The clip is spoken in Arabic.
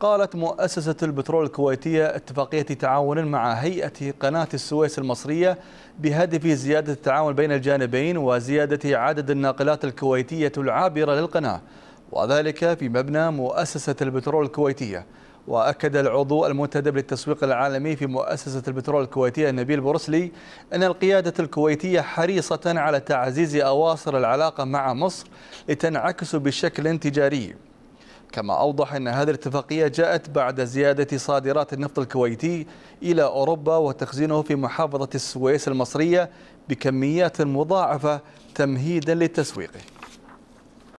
قالت مؤسسة البترول الكويتية اتفاقية تعاون مع هيئة قناة السويس المصرية بهدف زيادة التعاون بين الجانبين وزيادة عدد الناقلات الكويتية العابرة للقناة وذلك في مبنى مؤسسة البترول الكويتية وأكد العضو المنتدب للتسويق العالمي في مؤسسة البترول الكويتية نبيل بورسلي أن القيادة الكويتية حريصة على تعزيز أواصر العلاقة مع مصر لتنعكس بشكل تجاري كما أوضح أن هذه الاتفاقية جاءت بعد زيادة صادرات النفط الكويتي إلى أوروبا وتخزينه في محافظة السويس المصرية بكميات مضاعفة تمهيدا لتسويقه